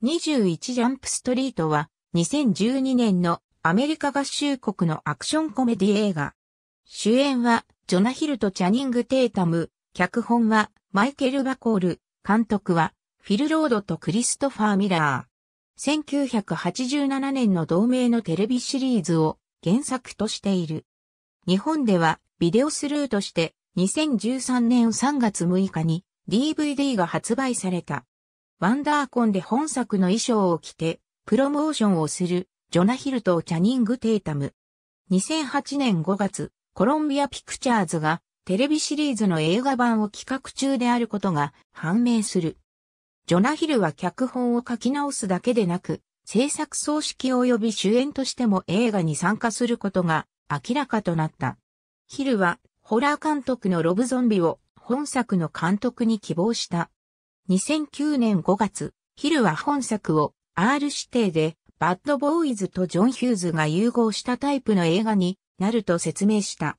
21ジャンプストリートは2012年のアメリカ合衆国のアクションコメディ映画。主演はジョナヒルとチャニング・テータム、脚本はマイケル・バコール、監督はフィル・ロードとクリストファー・ミラー。1987年の同名のテレビシリーズを原作としている。日本ではビデオスルーとして2013年3月6日に DVD が発売された。ワンダーコンで本作の衣装を着て、プロモーションをする、ジョナヒルとチャニング・テイタム。2008年5月、コロンビア・ピクチャーズが、テレビシリーズの映画版を企画中であることが判明する。ジョナヒルは脚本を書き直すだけでなく、制作葬式及び主演としても映画に参加することが明らかとなった。ヒルは、ホラー監督のロブゾンビを本作の監督に希望した。2009年5月、ヒルは本作を R 指定でバッドボーイズとジョン・ヒューズが融合したタイプの映画になると説明した。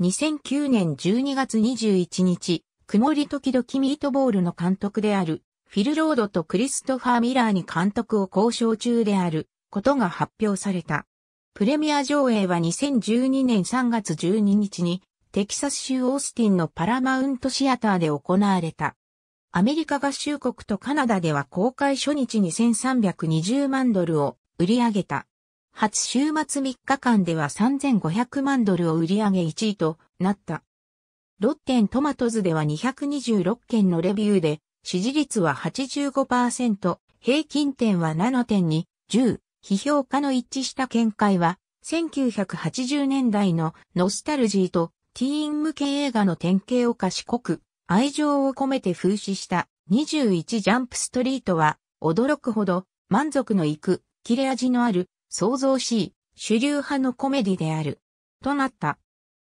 2009年12月21日、曇り時々ミートボールの監督である、フィル・ロードとクリストファー・ミラーに監督を交渉中であることが発表された。プレミア上映は2012年3月12日に、テキサス州オースティンのパラマウントシアターで行われた。アメリカ合衆国とカナダでは公開初日に1320万ドルを売り上げた。初週末3日間では3500万ドルを売り上げ1位となった。ロッテントマトズでは226件のレビューで、支持率は85%、平均点は7.2、10、批評家の一致した見解は、1980年代のノスタルジーとティーン向け映画の典型を賢く愛情を込めて風刺した21ジャンプストリートは驚くほど満足のいく切れ味のある創造しい主流派のコメディであるとなった。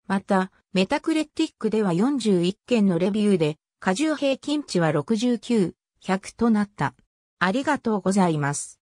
また、メタクレティックでは41件のレビューで、過重平均値は69、100となった。ありがとうございます。